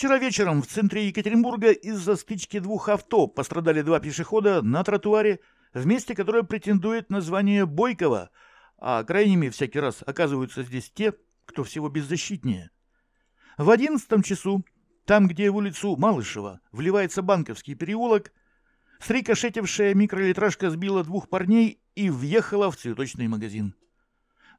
Вчера вечером в центре Екатеринбурга из-за стычки двух авто пострадали два пешехода на тротуаре в месте, которое претендует на звание Бойкова, а крайними всякий раз оказываются здесь те, кто всего беззащитнее. В одиннадцатом часу, там, где в улицу Малышева вливается Банковский переулок, срикошетившая микролитражка сбила двух парней и въехала в цветочный магазин.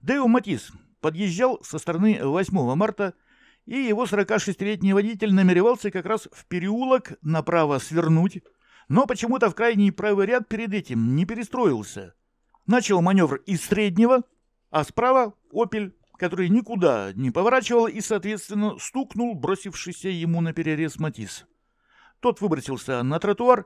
Део Матис подъезжал со стороны 8 марта – и его 46-летний водитель намеревался как раз в переулок направо свернуть, но почему-то в крайний правый ряд перед этим не перестроился. Начал маневр из среднего, а справа «Опель», который никуда не поворачивал и, соответственно, стукнул бросившийся ему на перерез Матис. Тот выбросился на тротуар,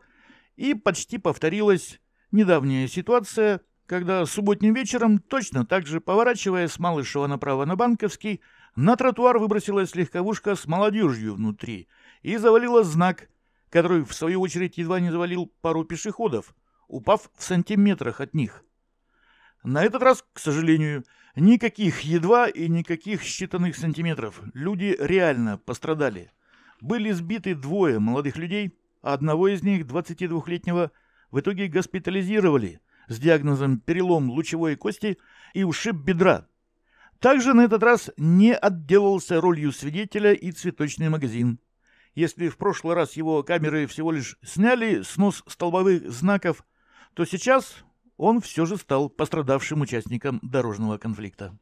и почти повторилась недавняя ситуация – когда субботним вечером, точно так же поворачивая с Малышева направо на Банковский, на тротуар выбросилась легковушка с молодежью внутри и завалила знак, который, в свою очередь, едва не завалил пару пешеходов, упав в сантиметрах от них. На этот раз, к сожалению, никаких едва и никаких считанных сантиметров. Люди реально пострадали. Были сбиты двое молодых людей, а одного из них, 22-летнего, в итоге госпитализировали – с диагнозом «перелом лучевой кости» и ушиб бедра. Также на этот раз не отделался ролью свидетеля и цветочный магазин. Если в прошлый раз его камеры всего лишь сняли снос столбовых знаков, то сейчас он все же стал пострадавшим участником дорожного конфликта.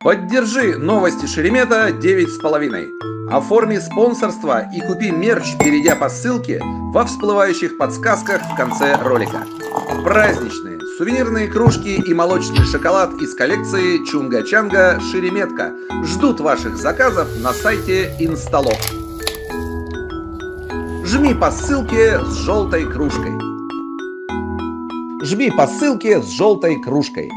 Поддержи новости Шеремета с половиной. Оформи спонсорство и купи мерч, перейдя по ссылке во всплывающих подсказках в конце ролика. Праздничные, сувенирные кружки и молочный шоколад из коллекции Чунга-Чанга Шереметка ждут ваших заказов на сайте Инсталок. Жми по ссылке с желтой кружкой. Жми по ссылке с желтой кружкой.